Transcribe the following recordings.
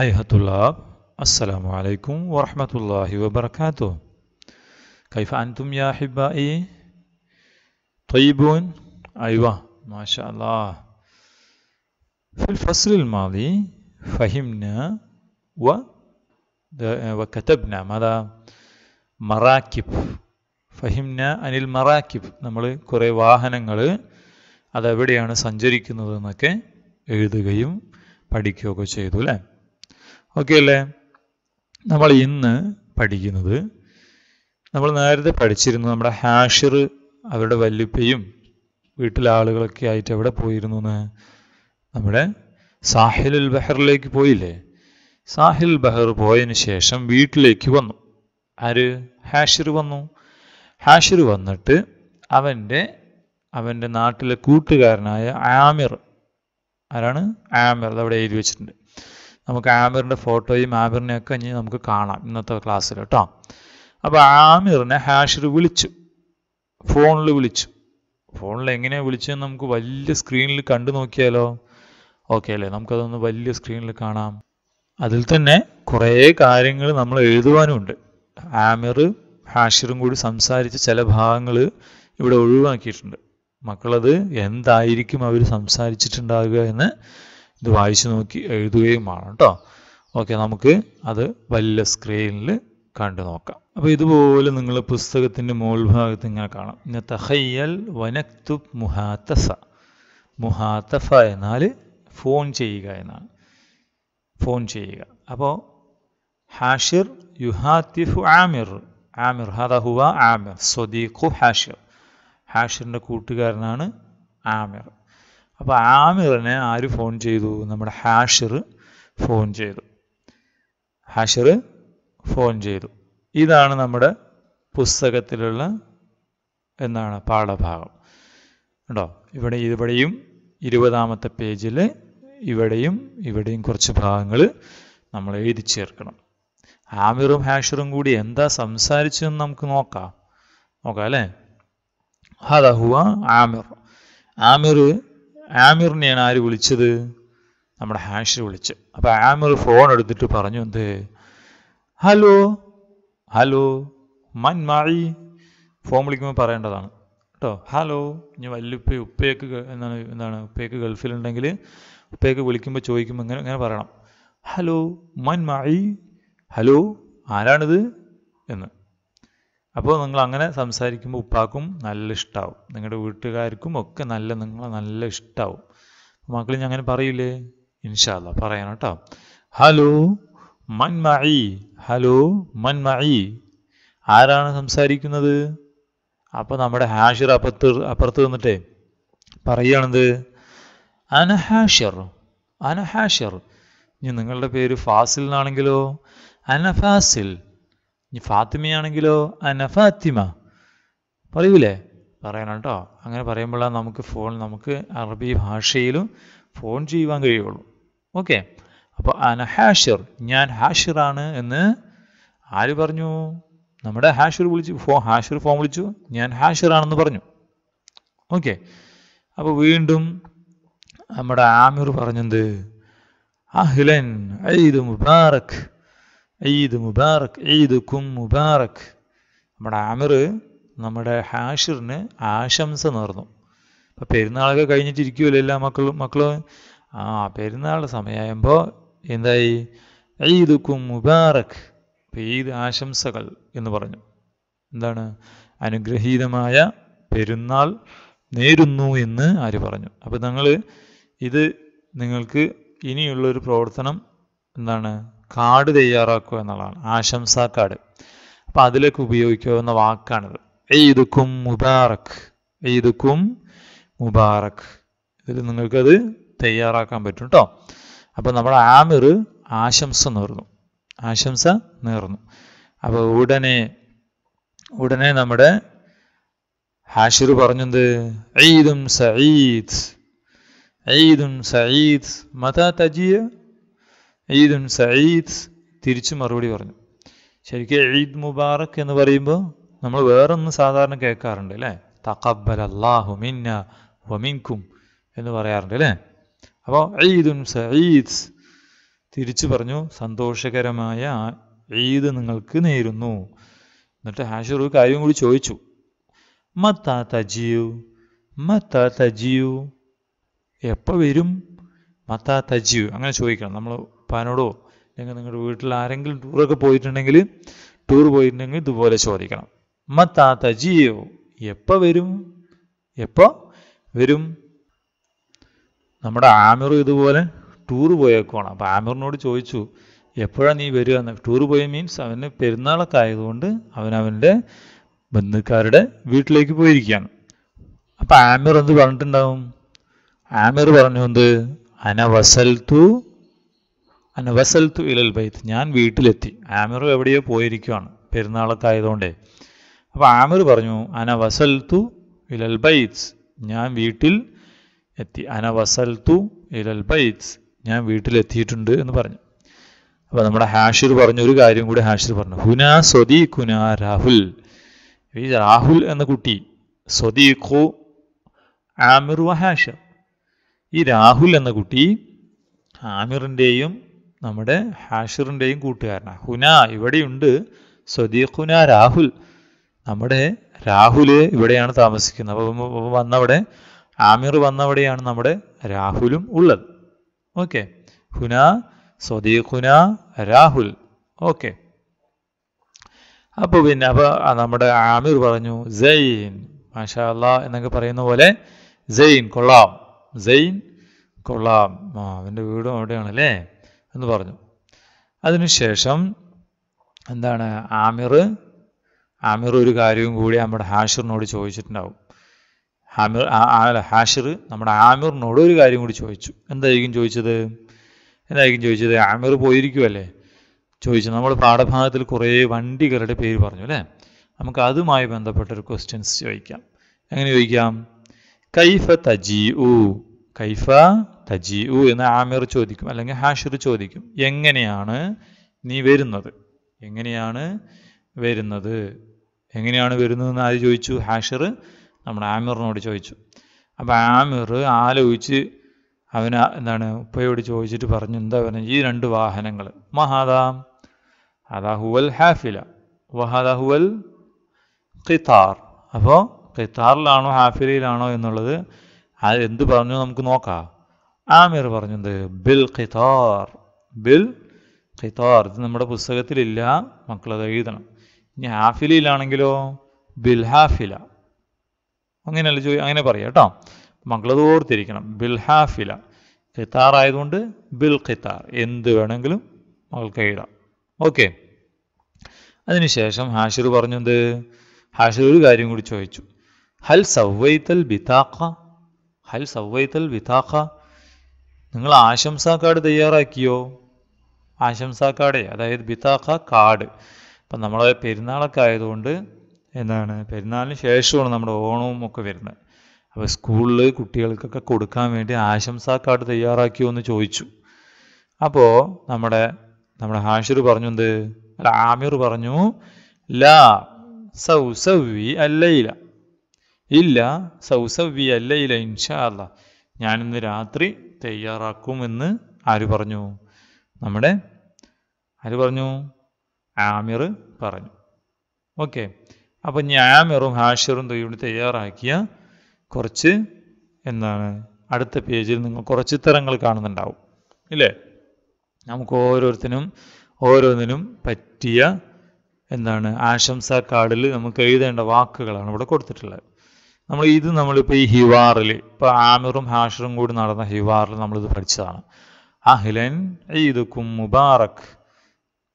അയഹത്തുല്ലാബ് അസ്സലാമു അലൈക്കും വറഹമത്തല്ലാഹി വബർക്കാത്തു കൈഫ അൻതും യാ ഹിബായി طيبون أيوة ما شاء الله في الفصل الماضي فهمنا و وكتبنا ماذا മറാക്കിബ് ഫഹിംന അനിൽ മറാക്കിബ് നമ്മൾ കുറേ വാഹനങ്ങൾ അതെവിടെയാണ് സഞ്ചരിക്കുന്നത് എന്നൊക്കെ എഴുതുകയും പഠിക്കുകയൊക്കെ ചെയ്തു അല്ലേ ഓക്കെ അല്ലേ നമ്മൾ ഇന്ന് പഠിക്കുന്നത് നമ്മൾ നേരത്തെ പഠിച്ചിരുന്നു നമ്മുടെ ഹാഷിർ അവരുടെ വല്ലുപ്പയും വീട്ടിലെ ആളുകളൊക്കെ ആയിട്ട് എവിടെ പോയിരുന്നു എന്ന് നമ്മുടെ സാഹിലുൽ ബഹറിലേക്ക് പോയില്ലേ സാഹിൽ ബഹർ പോയതിന് ശേഷം വീട്ടിലേക്ക് വന്നു ആര് ഹാഷിർ വന്നു ഹാഷിർ വന്നിട്ട് അവൻ്റെ അവൻ്റെ നാട്ടിലെ കൂട്ടുകാരനായ ആമിർ ആരാണ് ആമിർ അവിടെ എഴുതി വെച്ചിട്ടുണ്ട് നമുക്ക് ആമിറിൻ്റെ ഫോട്ടോയും ആമിറിനെയൊക്കെ ഇനി നമുക്ക് കാണാം ഇന്നത്തെ ക്ലാസ്സിൽ കേട്ടോ അപ്പോൾ ആമിറിനെ ഹാഷിർ വിളിച്ചു ഫോണിൽ വിളിച്ചു ഫോണിൽ എങ്ങനെയാണ് വിളിച്ചതെന്ന് നമുക്ക് വലിയ സ്ക്രീനിൽ കണ്ടു നോക്കിയാലോ ഓക്കെ അല്ലേ നമുക്കതൊന്ന് വലിയ സ്ക്രീനിൽ കാണാം അതിൽ തന്നെ കുറേ കാര്യങ്ങൾ നമ്മൾ എഴുതുവാനുമുണ്ട് ആമിർ ഹാഷിറും കൂടി സംസാരിച്ച ചില ഭാഗങ്ങൾ ഇവിടെ ഒഴിവാക്കിയിട്ടുണ്ട് മക്കളത് എന്തായിരിക്കും അവർ സംസാരിച്ചിട്ടുണ്ടാകുക എന്ന് ഇത് വായിച്ചു നോക്കി വേണം കേട്ടോ ഓക്കെ നമുക്ക് അത് വലിയ സ്ക്രീനിൽ കണ്ടു നോക്കാം അപ്പോൾ ഇതുപോലെ നിങ്ങൾ പുസ്തകത്തിൻ്റെ ഭാഗത്ത് ഇങ്ങനെ കാണാം തഹയ്യൽ വനക്തു മുഹാത്തഫ മുഹാത്തഫ എന്നാൽ ഫോൺ ചെയ്യുക എന്നാണ് ഫോൺ ചെയ്യുക അപ്പോൾ ഹാഷിർ യുഹാത്തിഫു ആമിർ ആമിർ ഹദഹുവ ആമിർ സ്വദീഖു ഹാഷിർ ഹാഷിറിൻ്റെ കൂട്ടുകാരനാണ് ആമിർ അപ്പോൾ ആമിറിനെ ആര് ഫോൺ ചെയ്തു നമ്മുടെ ഹാഷിർ ഫോൺ ചെയ്തു ഹാഷിർ ഫോൺ ചെയ്തു ഇതാണ് നമ്മുടെ പുസ്തകത്തിലുള്ള എന്നാണ് പാഠഭാഗം കേട്ടോ ഇവിടെ ഇവിടെയും ഇരുപതാമത്തെ പേജിൽ ഇവിടെയും ഇവിടെയും കുറച്ച് ഭാഗങ്ങൾ നമ്മൾ എഴുതി ചേർക്കണം ആമിറും ഹാഷിറും കൂടി എന്താ സംസാരിച്ചതെന്ന് നമുക്ക് നോക്കാം നോക്കാം അല്ലേ ഹദഹുവ ആമിർ ആമിർ ആമിറിനെയാണ് ആര് വിളിച്ചത് നമ്മുടെ ഹാഷിർ വിളിച്ചു അപ്പോൾ ആമിർ ഫോൺ എടുത്തിട്ട് പറഞ്ഞു എന്ത് ഹലോ ഹലോ മൻ മാഴി ഫോൺ വിളിക്കുമ്പോൾ പറയേണ്ടതാണ് കേട്ടോ ഹലോ ഞാൻ വല്യുപ്പ ഉപ്പയൊക്കെ എന്താണ് എന്താണ് ഉപ്പയൊക്കെ ഗൾഫിലുണ്ടെങ്കിൽ ഉപ്പയൊക്കെ വിളിക്കുമ്പോൾ ചോദിക്കുമ്പോൾ ഇങ്ങനെ ഇങ്ങനെ പറയണം ഹലോ മൻ മാഴി ഹലോ ആരാണിത് എന്ന് അപ്പോൾ നിങ്ങൾ അങ്ങനെ സംസാരിക്കുമ്പോൾ ഉപ്പാക്കും നല്ല ഇഷ്ടമാവും നിങ്ങളുടെ വീട്ടുകാർക്കും ഒക്കെ നല്ല നിങ്ങളെ നല്ല ഇഷ്ടമാവും മക്കൾ ഞാൻ അങ്ങനെ പറയില്ലേ ഇൻഷാല്ല പറയണം കേട്ടോ ഹലോ മൻമായി ഹലോ മൻമായി ആരാണ് സംസാരിക്കുന്നത് അപ്പോൾ നമ്മുടെ ഹാഷിർ അപ്പുറത്ത് അപ്പുറത്ത് വന്നിട്ടേ പറയുകയാണെന്ത് അനഹാഷിർ അനഹാഷിർ ഇനി നിങ്ങളുടെ പേര് ഫാസിൽ എന്നാണെങ്കിലോ അനഫാസിൽ ഇനി ഫാത്തിമയാണെങ്കിലോ അന ഫാത്തിമ പറയൂലേ പറയണം കേട്ടോ അങ്ങനെ പറയുമ്പോഴാണ് നമുക്ക് ഫോൺ നമുക്ക് അറബി ഭാഷയിലും ഫോൺ ചെയ്യുവാൻ കഴിയുള്ളൂ ഓക്കെ അപ്പോൾ അന ഹാഷിർ ഞാൻ ഹാഷിറാണ് എന്ന് ആര് പറഞ്ഞു നമ്മുടെ ഹാഷിർ വിളിച്ചു ഫോ ഹാഷിർ ഫോം വിളിച്ചു ഞാൻ ഹാഷിറാണെന്ന് പറഞ്ഞു ഓക്കെ അപ്പോൾ വീണ്ടും നമ്മുടെ ആമിർ പറഞ്ഞത് അഹ്ലൻ ഐദ് മുബാറക് ഈദ് മുബാറക് ഈദ് കും മുബാറക് നമ്മുടെ ആമിർ നമ്മുടെ ഹാഷിറിന് ആശംസ നേർന്നു അപ്പം പെരുന്നാളൊക്കെ കഴിഞ്ഞിട്ടിരിക്കുമല്ലോ എല്ലാ മക്കളും മക്കളും ആ പെരുന്നാളുടെ സമയമാകുമ്പോൾ എന്തായി ഈദ് കും മുബാറക് ഈദ് ആശംസകൾ എന്ന് പറഞ്ഞു എന്താണ് അനുഗ്രഹീതമായ പെരുന്നാൾ നേരുന്നു എന്ന് ആര് പറഞ്ഞു അപ്പോൾ നിങ്ങൾ ഇത് നിങ്ങൾക്ക് ഇനിയുള്ളൊരു പ്രവർത്തനം എന്താണ് കാർഡ് തയ്യാറാക്കുക എന്നുള്ളതാണ് ആശംസാ കാർഡ് അപ്പം അതിലേക്ക് ഉപയോഗിക്കാവുന്ന വാക്കാണിത് ഈദുക്കും മുബാറക് ഈദുക്കും മുബാറക് ഇതിൽ നിങ്ങൾക്കത് തയ്യാറാക്കാൻ പറ്റും കേട്ടോ അപ്പോൾ നമ്മുടെ ആമിർ ആശംസ നേർന്നു ആശംസ നേർന്നു അപ്പോൾ ഉടനെ ഉടനെ നമ്മുടെ ഹാഷിർ പറഞ്ഞത് ഐദും സഈദ് ഐദും സഈദ് മതാ തജിയ ഈദുൻ സയീദ് തിരിച്ചു മറുപടി പറഞ്ഞു ശരിക്കും ഈദ് മുബാറക് എന്ന് പറയുമ്പോൾ നമ്മൾ വേറൊന്ന് സാധാരണ കേൾക്കാറുണ്ട് അല്ലേ തക്കബൽ അള്ളാഹു മിന്ന വമിൻകും എന്ന് പറയാറുണ്ട് അല്ലേ അപ്പോൾ ഈദുൻ സയീദ് തിരിച്ചു പറഞ്ഞു സന്തോഷകരമായ ഈദ് നിങ്ങൾക്ക് നേരുന്നു എന്നിട്ട് ഹാഷിർ ഒരു കാര്യം കൂടി ചോദിച്ചു മത്താ തജീവ് മത്താ തജീവ് എപ്പോൾ വരും മത്താ തജീവ് അങ്ങനെ ചോദിക്കണം നമ്മൾ ഉപ്പാനോടോ അല്ലെങ്കിൽ നിങ്ങളുടെ വീട്ടിൽ ആരെങ്കിലും ടൂറൊക്കെ പോയിട്ടുണ്ടെങ്കിൽ ടൂർ പോയിട്ടുണ്ടെങ്കിൽ ഇതുപോലെ ചോദിക്കണം മത്താത്ത ജിയോ എപ്പോൾ വരും എപ്പോൾ വരും നമ്മുടെ ആമിർ ഇതുപോലെ ടൂർ പോയേക്കുവാണ് അപ്പോൾ ആമിറിനോട് ചോദിച്ചു എപ്പോഴാണ് നീ വരിക എന്ന് ടൂർ പോയ മീൻസ് അവന് പെരുന്നാളൊക്കെ ആയതുകൊണ്ട് അവൻ അവന്റെ ബന്ധുക്കാരുടെ വീട്ടിലേക്ക് പോയിരിക്കുകയാണ് അപ്പോൾ ആമിർ എന്ത് പറഞ്ഞിട്ടുണ്ടാവും ആമിർ പറഞ്ഞു എന്ത് അന വസൽ തു അനവസൽത്തു ഇലൽ ബൈത്ത് ഞാൻ വീട്ടിലെത്തി ആമിർ എവിടെയോ പോയിരിക്കുകയാണ് പെരുന്നാളൊക്കെ ആയതുകൊണ്ടേ അപ്പോൾ ആമിർ പറഞ്ഞു അനവസൽത്തു ഇലൽ ബൈത്ത്സ് ഞാൻ വീട്ടിൽ എത്തി അനവസൽത്തു ഇലൽ ബൈത്ത്സ് ഞാൻ വീട്ടിലെത്തിയിട്ടുണ്ട് എന്ന് പറഞ്ഞു അപ്പോൾ നമ്മുടെ ഹാഷിർ പറഞ്ഞ ഒരു കാര്യം കൂടി ഹാഷിർ പറഞ്ഞു ഹുന സ്വതി കുന രാഹുൽ ഈ രാഹുൽ എന്ന കുട്ടി ഖു ആമിർ വ ഹാഷർ ഈ രാഹുൽ എന്ന കുട്ടി ആമിറിൻ്റെയും നമ്മുടെ ഹാഷിറിൻ്റെയും കൂട്ടുകാരനാണ് ഹുന ഇവിടെയുണ്ട് സ്വദീഖുന രാഹുൽ നമ്മുടെ രാഹുൽ ഇവിടെയാണ് താമസിക്കുന്നത് അപ്പോൾ വന്നവിടെ ആമിർ വന്നവിടെയാണ് നമ്മുടെ രാഹുലും ഉള്ളത് ഓക്കെ ഹുന സ്വദീഖുന രാഹുൽ ഓക്കെ അപ്പോൾ പിന്നെ അപ്പോൾ നമ്മുടെ ആമിർ പറഞ്ഞു ജയിൻ മാഷാ എന്നൊക്കെ പറയുന്ന പോലെ ജയിൻ കൊള്ളാം ജയിൻ കൊള്ളാം അവൻ്റെ വീടും അവിടെയാണല്ലേ എന്ന് പറഞ്ഞു അതിനുശേഷം എന്താണ് ആമിർ ആമിർ ഒരു കാര്യവും കൂടി നമ്മുടെ ഹാഷിറിനോട് ചോദിച്ചിട്ടുണ്ടാവും ഹാമിർ ഹാഷിർ നമ്മുടെ ആമിറിനോട് ഒരു കാര്യം കൂടി ചോദിച്ചു എന്തായിരിക്കും ചോദിച്ചത് എന്തായിരിക്കും ചോദിച്ചത് ആമിർ പോയിരിക്കുമല്ലേ ചോദിച്ചു നമ്മൾ പാഠഭാഗത്തിൽ കുറേ വണ്ടികളുടെ പേര് പറഞ്ഞു അല്ലേ നമുക്ക് അതുമായി ബന്ധപ്പെട്ടൊരു ക്വസ്റ്റ്യൻസ് ചോദിക്കാം എങ്ങനെ ചോദിക്കാം കൈഫ ഊ കൈഫ തജീഉ എന്ന് ആമിർ ചോദിക്കും അല്ലെങ്കിൽ ഹാഷിർ ചോദിക്കും എങ്ങനെയാണ് നീ വരുന്നത് എങ്ങനെയാണ് വരുന്നത് എങ്ങനെയാണ് എന്ന് ആര് ചോദിച്ചു ഹാഷിർ നമ്മുടെ ആമിറിനോട് ചോദിച്ചു അപ്പോൾ ആമിർ ആലോചിച്ച് അവന് എന്താണ് ഉപ്പയോട് ചോദിച്ചിട്ട് പറഞ്ഞു എന്താ പറഞ്ഞു ഈ രണ്ട് വാഹനങ്ങൾ മഹാദാം അതാഹുവൽ ഹാഫില വഹദാഹുവൽ ഖിത്താർ അപ്പോൾ ഖിത്താറിലാണോ ഹാഫിലയിലാണോ എന്നുള്ളത് എന്ത് പറഞ്ഞു നമുക്ക് നോക്കാം ആമിർ പറഞ്ഞത് ബിൽ ഖിതാർ ബിൽ ഖിതാർ ഇത് നമ്മുടെ പുസ്തകത്തിലില്ല മക്കളത് എഴുതണം ഇനി ഹാഫിലയിലാണെങ്കിലോ ബിൽ ഹാഫില അങ്ങനെയല്ല ചോദി അങ്ങനെ പറയാം കേട്ടോ മക്കളത് ഓർത്തിരിക്കണം ബിൽ ഹാഫില ഖിത്താർ ആയതുകൊണ്ട് ബിൽ ഖിത്താർ എന്ത് വേണമെങ്കിലും മകൾക്ക് എഴുതാം ഓക്കെ അതിനുശേഷം ഹാഷിർ പറഞ്ഞത് ഹാഷിർ ഒരു കാര്യം കൂടി ചോദിച്ചു ഹൽ സവൈത്തൽ ബിതാഖ ഹൽ സവൈത്തൽ ബിതാഖ നിങ്ങൾ ആശംസാ കാർഡ് തയ്യാറാക്കിയോ ആശംസാ കാർഡേ അതായത് ബിതാഖ കാർഡ് ഇപ്പം നമ്മൾ പെരുന്നാളൊക്കെ ആയതുകൊണ്ട് എന്താണ് പെരുന്നാളിന് ശേഷമാണ് നമ്മുടെ ഓണവും ഒക്കെ വരുന്നത് അപ്പോൾ സ്കൂളിൽ കുട്ടികൾക്കൊക്കെ കൊടുക്കാൻ വേണ്ടി ആശംസാ കാർഡ് തയ്യാറാക്കിയോ എന്ന് ചോദിച്ചു അപ്പോൾ നമ്മുടെ നമ്മുടെ ഹാഷിർ പറഞ്ഞു എന്ത് അല്ല ആമിർ പറഞ്ഞു ലാ സൗസവി അല്ലയില ഇല്ല സൗസവി അല്ലയില ഇൻഷാ അല്ല ഞാനിന്ന് രാത്രി തയ്യാറാക്കുമെന്ന് ആര് പറഞ്ഞു നമ്മുടെ ആര് പറഞ്ഞു ആമിർ പറഞ്ഞു ഓക്കെ അപ്പം ഞാമിറും ഹാഷിറും തൊയ്യൂടി തയ്യാറാക്കിയ കുറച്ച് എന്താണ് അടുത്ത പേജിൽ നിങ്ങൾ കുറച്ച് ഇത്തരങ്ങൾ കാണുന്നുണ്ടാവും ഇല്ലേ നമുക്ക് ഓരോരുത്തരും ഓരോന്നിനും പറ്റിയ എന്താണ് ആശംസാ കാർഡിൽ നമുക്ക് എഴുതേണ്ട വാക്കുകളാണ് ഇവിടെ കൊടുത്തിട്ടുള്ളത് നമ്മൾ ഇത് നമ്മളിപ്പോൾ ഈ ഹിവാറിൽ ഇപ്പോൾ ആമിറും ഹാഷറും കൂടി നടന്ന ഹിവാറിൽ നമ്മളിത് പഠിച്ചതാണ് അഹ്ലൻ ഈദുക്കും മുബാറക്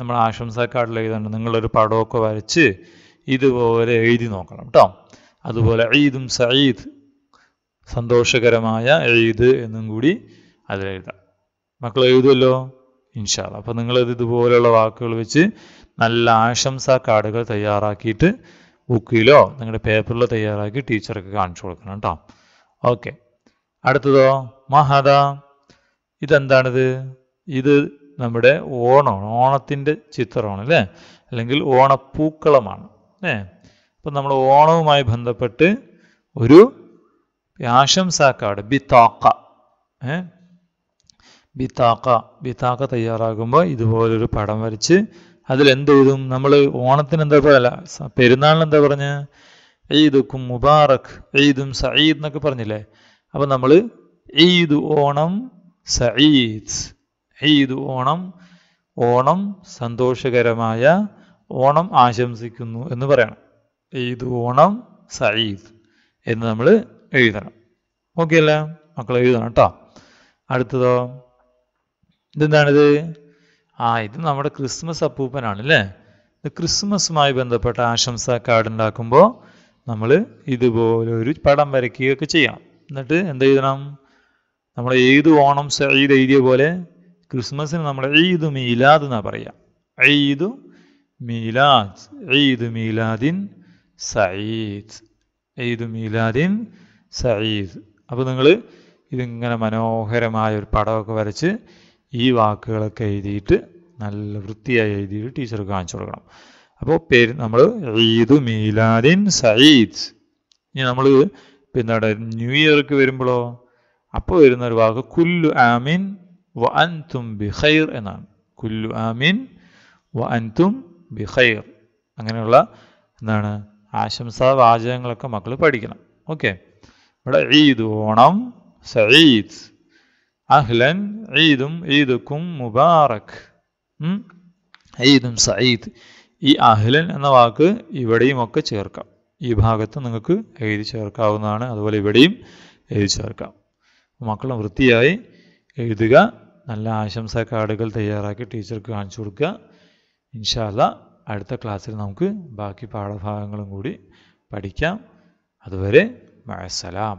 നമ്മൾ ആശംസക്കാട്ടിൽ എഴുതേണ്ട നിങ്ങളൊരു പടമൊക്കെ വരച്ച് ഇതുപോലെ എഴുതി നോക്കണം കേട്ടോ അതുപോലെ ഈദും സയ്യിദ് സന്തോഷകരമായ ഈദ് എന്നും കൂടി അതിലെഴുതാം മക്കൾ എഴുതുമല്ലോ ഇൻഷാല്ല അപ്പോൾ നിങ്ങളിത് ഇതുപോലെയുള്ള വാക്കുകൾ വെച്ച് നല്ല ആശംസാ കാർഡുകൾ തയ്യാറാക്കിയിട്ട് ബുക്കിലോ നിങ്ങളുടെ പേപ്പറിലോ തയ്യാറാക്കി ടീച്ചർക്ക് കാണിച്ചു കൊടുക്കണം കേട്ടോ ഓക്കെ അടുത്തതോ മഹത ഇതെന്താണിത് ഇത് നമ്മുടെ ഓണമാണ് ഓണത്തിൻ്റെ ചിത്രമാണ് അല്ലേ അല്ലെങ്കിൽ ഓണപ്പൂക്കളമാണ് അല്ലേ അപ്പം നമ്മൾ ഓണവുമായി ബന്ധപ്പെട്ട് ഒരു ആശംസാക്കാട് ബിത്താക്ക ഏ ബിത്താക്ക ബിത്താക്ക തയ്യാറാകുമ്പോൾ ഇതുപോലൊരു പടം വരച്ച് അതിലെന്ത് എഴുതും നമ്മൾ ഓണത്തിന് എന്താ പറയല്ല പെരുന്നാളിന് എന്താ പറഞ്ഞ ഈദുക്കും മുബാറക് ഈദും സയ്യിദ് എന്നൊക്കെ പറഞ്ഞില്ലേ അപ്പം നമ്മൾ ഈദ് ഓണം സഈദ് ഈദ് ഓണം ഓണം സന്തോഷകരമായ ഓണം ആശംസിക്കുന്നു എന്ന് പറയണം ഈദ് ഓണം സഈദ് എന്ന് നമ്മൾ എഴുതണം ഓക്കെ അല്ല മക്കൾ എഴുതണം കേട്ടോ അടുത്തതോ ഇതെന്താണിത് ആ ഇത് നമ്മുടെ ക്രിസ്മസ് അപ്പൂപ്പനാണ് അല്ലേ ക്രിസ്മസുമായി ബന്ധപ്പെട്ട ആശംസാ കാർഡ് ഉണ്ടാക്കുമ്പോൾ നമ്മൾ ഇതുപോലെ ഒരു പടം വരയ്ക്കുകയൊക്കെ ചെയ്യാം എന്നിട്ട് എന്ത് എഴുതണം നമ്മൾ ഏത് ഓണം ഈദ് എഴുതിയ പോലെ ക്രിസ്മസിന് നമ്മൾ ഈദ് മീലാദ് എന്നാ പറയുക ഈദ് മീലാദ് ഈദ് മീലാദിൻ സയീദ് ഈദ് മീലാദിൻ സയീദ് അപ്പോൾ നിങ്ങൾ ഇതിങ്ങനെ മനോഹരമായ ഒരു പടമൊക്കെ വരച്ച് ഈ വാക്കുകളൊക്കെ എഴുതിയിട്ട് നല്ല വൃത്തിയായി എഴുതിയിട്ട് ടീച്ചർക്ക് കാണിച്ചു കൊടുക്കണം അപ്പോൾ പേര് നമ്മൾ ഈദ് മീലാദിൻ സയീദ് ഇനി നമ്മൾ പിന്നെ ന്യൂ ഇയർക്ക് വരുമ്പോഴോ അപ്പോൾ വരുന്ന ഒരു വാക്ക് കുല്ലു ആമിൻ വ അൻതും ബിഹൈർ എന്നാണ് കുല്ലു ആമിൻ വ അൻതും ബിഹൈർ അങ്ങനെയുള്ള എന്താണ് ആശംസാ വാചകങ്ങളൊക്കെ മക്കൾ പഠിക്കണം ഓക്കെ ഇവിടെ ഈദ് ഓണം സയീദ് അഹ്ലൻ ഈദും ഈദുക്കും മുബാറക് ഈദും സയ്യിദ് ഈ അഹ്ലൻ എന്ന വാക്ക് ഇവിടെയും ഒക്കെ ചേർക്കാം ഈ ഭാഗത്ത് നിങ്ങൾക്ക് എഴുതി ചേർക്കാവുന്നതാണ് അതുപോലെ ഇവിടെയും എഴുതി ചേർക്കാം മക്കളെ വൃത്തിയായി എഴുതുക നല്ല ആശംസ കാർഡുകൾ തയ്യാറാക്കി ടീച്ചർക്ക് കാണിച്ചു കൊടുക്കുക ഇൻഷാല്ല അടുത്ത ക്ലാസ്സിൽ നമുക്ക് ബാക്കി പാഠഭാഗങ്ങളും കൂടി പഠിക്കാം അതുവരെ മഴസലാം